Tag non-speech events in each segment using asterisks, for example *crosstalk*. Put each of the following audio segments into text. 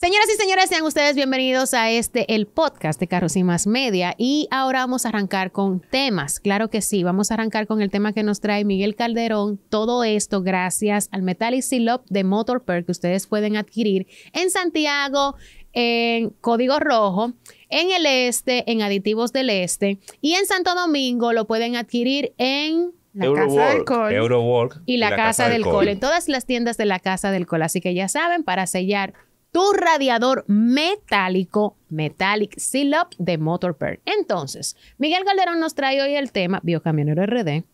Señoras y señores, sean ustedes bienvenidos a este, el podcast de Carros y Más Media. Y ahora vamos a arrancar con temas. Claro que sí, vamos a arrancar con el tema que nos trae Miguel Calderón. Todo esto gracias al Metallic Silop de Motor Perk que ustedes pueden adquirir en Santiago, en Código Rojo, en el Este, en Aditivos del Este y en Santo Domingo lo pueden adquirir en la Casa del Col. y, la Casa, del, Col. En todas las tiendas de la Casa del Col. Así que ya saben, para sellar tu radiador metálico, Metallic Seal Up de Motorper. Entonces, Miguel Calderón nos trae hoy el tema, Biocamionero RD,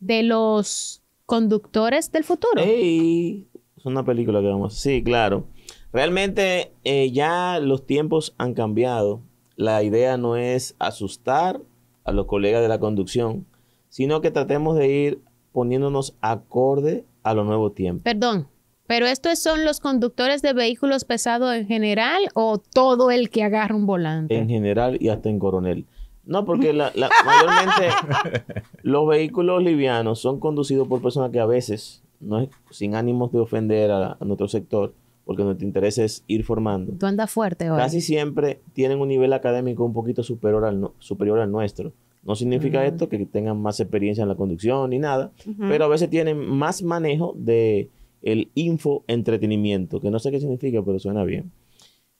de los conductores del futuro. es una película que vamos. Sí, claro. Realmente eh, ya los tiempos han cambiado. La idea no es asustar a los colegas de la conducción, sino que tratemos de ir poniéndonos acorde a los nuevos tiempos. Perdón, pero estos son los conductores de vehículos pesados en general o todo el que agarra un volante. En general y hasta en coronel. No, porque la, *laughs* mayormente los vehículos livianos son conducidos por personas que a veces, no es sin ánimos de ofender a nuestro sector, porque donde te interesa es ir formando. Tú andas fuerte hoy. Casi siempre tienen un nivel académico un poquito superior al, nuestro. No significa mm. esto que tengan más experiencia en la conducción ni nada, pero a veces tienen más manejo de el info entretenimiento, que no sé qué significa, pero suena bien.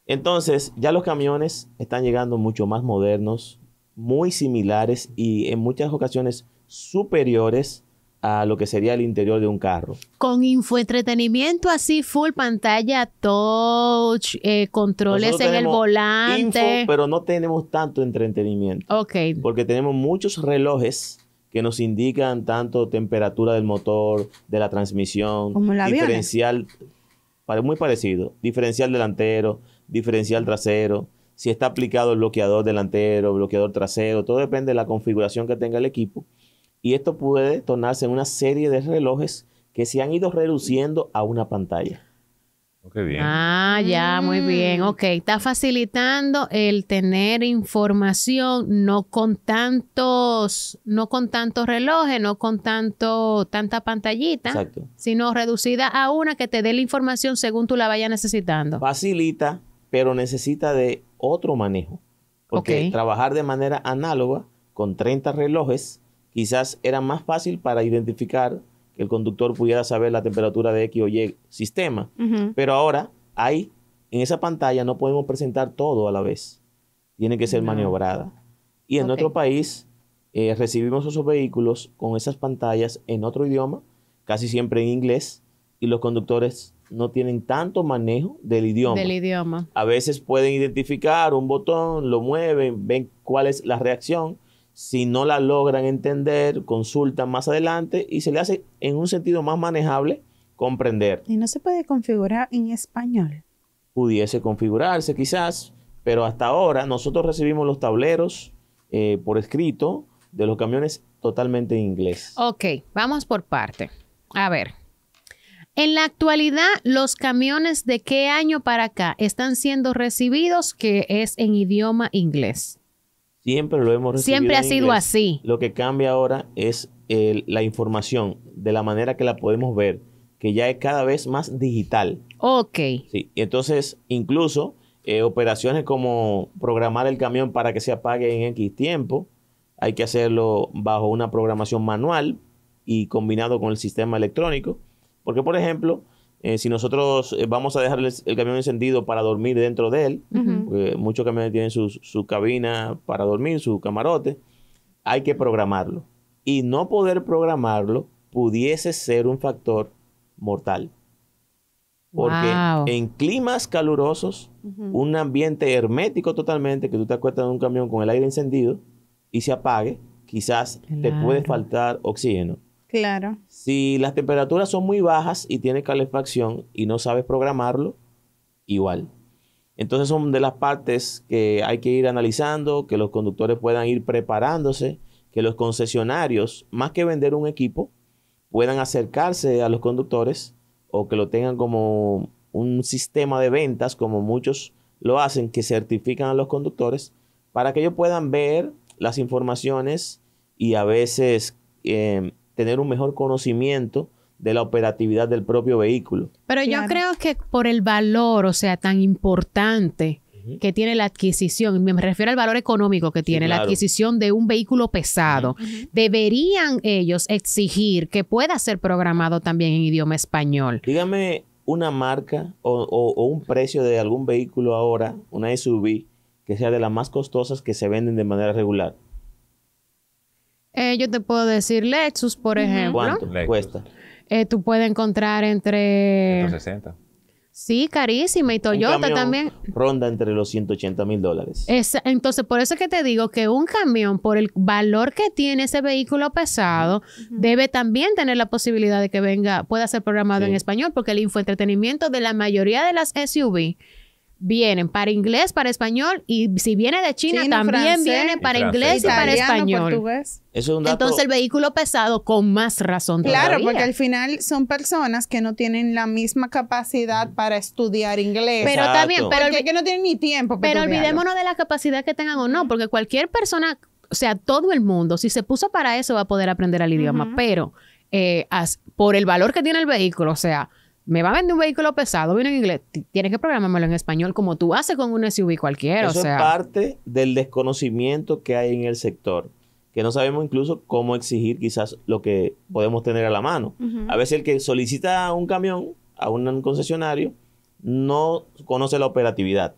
Entonces, ya los camiones están llegando mucho más modernos, muy similares y en muchas ocasiones superiores a lo que sería el interior de un carro. Con infoentretenimiento así, full pantalla, touch, eh, controles en el volante. pero no tenemos tanto entretenimiento. Ok. Porque tenemos muchos relojes que nos indican tanto temperatura del motor, de la transmisión, diferencial, muy parecido, diferencial delantero, diferencial trasero, si está aplicado el bloqueador delantero, bloqueador trasero, todo depende de la configuración que tenga el equipo y esto puede tornarse en una serie de relojes que se han ido reduciendo a una pantalla. Oh, bien. Ah, ya, muy mm. bien. Ok, está facilitando el tener información, no con tantos, no con tantos relojes, no con tanto, tanta pantallita, sino reducida a una que te dé la información según tú la vayas necesitando. Facilita, pero necesita de otro manejo. Porque trabajar de manera análoga con 30 relojes quizás era más fácil para identificar que el conductor pudiera saber la temperatura de X o Y sistema. Pero ahora hay, en esa pantalla no podemos presentar todo a la vez. Tiene que ser maniobrada. Y en nuestro país eh, recibimos esos vehículos con esas pantallas en otro idioma, casi siempre en inglés, y los conductores no tienen tanto manejo del idioma. Del idioma. A veces pueden identificar un botón, lo mueven, ven cuál es la reacción, si no la logran entender, consultan más adelante y se le hace en un sentido más manejable comprender. ¿Y no se puede configurar en español? Pudiese configurarse quizás, pero hasta ahora nosotros recibimos los tableros eh, por escrito de los camiones totalmente en inglés. Ok, vamos por parte. A ver, en la actualidad, los camiones de qué año para acá están siendo recibidos que es en idioma inglés. Siempre lo hemos recibido. Siempre ha sido así. Lo que cambia ahora es la información, de la manera que la podemos ver, que ya es cada vez más digital. Ok. Sí, y entonces incluso eh, operaciones como programar el camión para que se apague en X tiempo, hay que hacerlo bajo una programación manual y combinado con el sistema electrónico. Porque, por ejemplo, eh, si nosotros eh, vamos a dejar el, camión encendido para dormir dentro de él, muchos camiones tienen su, cabina para dormir, su camarote, hay que programarlo. Y no poder programarlo pudiese ser un factor mortal. Porque en climas calurosos, un ambiente hermético totalmente, que tú te acuestas en un camión con el aire encendido y se apague, quizás te puede faltar oxígeno. Claro. Si las temperaturas son muy bajas y tienes calefacción y no sabes programarlo, igual. Entonces son de las partes que hay que ir analizando, que los conductores puedan ir preparándose, que los concesionarios, más que vender un equipo, puedan acercarse a los conductores o que lo tengan como un sistema de ventas, como muchos lo hacen, que certifican a los conductores, para que ellos puedan ver las informaciones y a veces eh, tener un mejor conocimiento de la operatividad del propio vehículo. Pero yo creo que por el valor, o sea, tan importante que tiene la adquisición, me refiero al valor económico que tiene la adquisición de un vehículo pesado, deberían ellos exigir que pueda ser programado también en idioma español. Dígame una marca o un precio de algún vehículo ahora, una SUV, que sea de las más costosas que se venden de manera regular. Eh, yo te puedo decir Lexus, por ejemplo. ¿Cuánto cuesta? Eh, tú puedes encontrar entre... 160. Sí, carísima. Y Toyota también. Ronda entre los 180 mil dólares. entonces, por eso que te digo que un camión, por el valor que tiene ese vehículo pesado, debe también tener la posibilidad de que venga, pueda ser programado en español, porque el infoentretenimiento de la mayoría de las SUV vienen para inglés, para español, y si viene de China, también viene para inglés y para español. Portugués. Eso es un dato... Entonces el vehículo pesado con más razón todavía. Claro, porque al final son personas que no tienen la misma capacidad para estudiar inglés. Pero también, pero porque que no tienen ni tiempo. pero olvidémonos de la capacidad que tengan o no, porque cualquier persona, o sea, todo el mundo, si se puso para eso va a poder aprender el idioma, pero eh, por el valor que tiene el vehículo, o sea, me va a vender un vehículo pesado, viene en inglés, tienes que programármelo en español como tú haces con un SUV cualquiera. Eso es parte del desconocimiento que hay en el sector, que no sabemos incluso cómo exigir quizás lo que podemos tener a la mano. A veces el que solicita un camión a un concesionario no conoce la operatividad.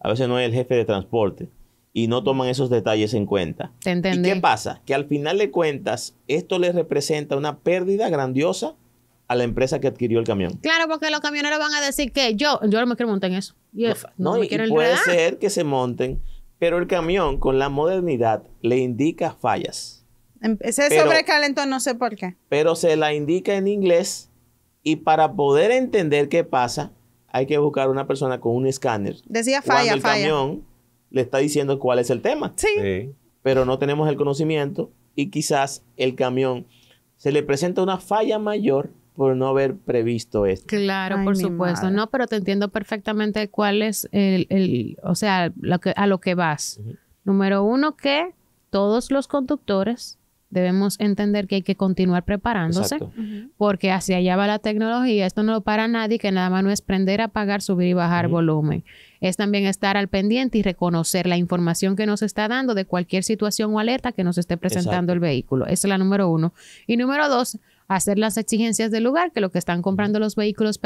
A veces no es el jefe de transporte y no toman esos detalles en cuenta. ¿Y qué pasa? Que al final de cuentas esto le representa una pérdida grandiosa a la empresa que adquirió el camión. Claro, porque los camioneros van a decir que yo, yo no me quiero montar en eso. no, y puede ser que se monten, pero el camión con la modernidad le indica fallas. Em, ese sobrecalentó, no sé por qué. Pero se la indica en inglés y para poder entender qué pasa, hay que buscar una persona con un escáner. Decía falla, Cuando el camión le está diciendo cuál es el tema. sí. Pero no tenemos el conocimiento y quizás el camión se le presenta una falla mayor por no haber previsto esto. Claro, por supuesto, no, pero te entiendo perfectamente cuál es el, o sea, lo que, a lo que vas. Número uno, que todos los conductores debemos entender que hay que continuar preparándose, porque hacia allá va la tecnología, esto no lo para nadie, que nada más no es prender, apagar, subir y bajar volumen. Es también estar al pendiente y reconocer la información que nos está dando de cualquier situación o alerta que nos esté presentando el vehículo. Esa es la número uno. Y número dos, hacer las exigencias del lugar, que los que están comprando los vehículos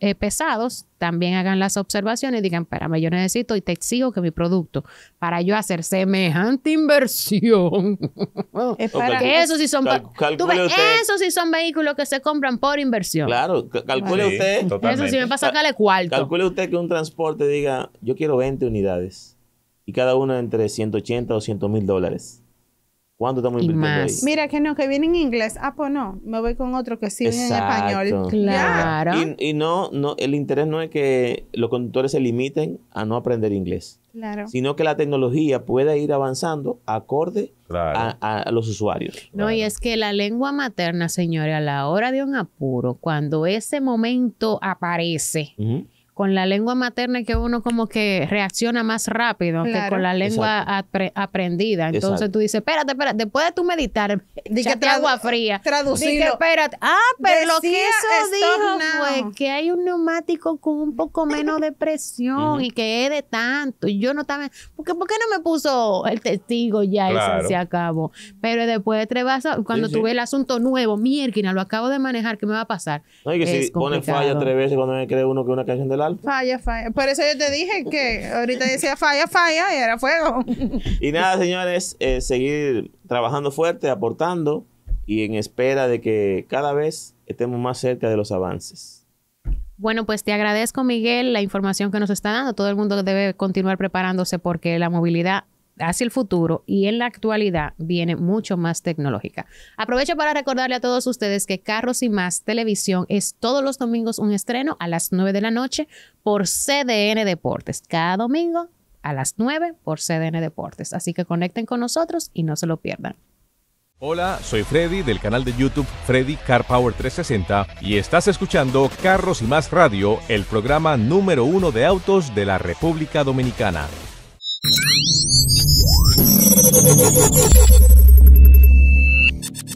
eh, pesados también hagan las observaciones y digan, espérame, yo necesito y te exijo que mi producto, para yo hacer semejante inversión, *laughs* eso sí son, son vehículos que se compran por inversión. Claro, calcule usted. Eso sí me pasa le cuarto. Calcule usted que un transporte diga, yo quiero 20 unidades y cada una entre 180 o 100 mil dólares ¿Cuándo estamos invirtiendo ahí? Mira que no, que viene en inglés. Ah, pues no, me voy con otro que sí viene en español. Claro. Y, no, no, el interés no es que los conductores se limiten a no aprender inglés. Claro. Sino que la tecnología pueda ir avanzando acorde a, los usuarios. No, y es que la lengua materna, señores, a la hora de un apuro, cuando ese momento aparece con la lengua materna que uno como que reacciona más rápido que con la lengua aprendida. Entonces tú dices, espérate, espérate, después de tu meditar, te agua fría. Traducirlo. espérate. Ah, pero lo que eso dijo es que hay un neumático con un poco menos de presión y que es de tanto. Y yo no estaba... ¿Por qué, no me puso el testigo ya y se, acabó? Pero después de tres vasos, cuando tuve el asunto nuevo, mierda, lo acabo de manejar, ¿qué me va a pasar? No, que pone falla tres veces cuando me cree uno que una canción de la Falla, falla. Por eso yo te dije que ahorita decía falla, falla y era fuego. *laughs* y nada, señores, eh, seguir trabajando fuerte, aportando y en espera de que cada vez estemos más cerca de los avances. Bueno, pues te agradezco, Miguel, la información que nos está dando. Todo el mundo debe continuar preparándose porque la movilidad hacia el futuro y en la actualidad viene mucho más tecnológica. Aprovecho para recordarle a todos ustedes que Carros y Más Televisión es todos los domingos un estreno a las 9 de la noche por CDN Deportes. Cada domingo a las 9 por CDN Deportes. Así que conecten con nosotros y no se lo pierdan. Hola, soy Freddy del canal de YouTube Freddy Car Power 360 y estás escuchando Carros y Más Radio, el programa número uno de autos de la República Dominicana. Ha ha ha ha ha!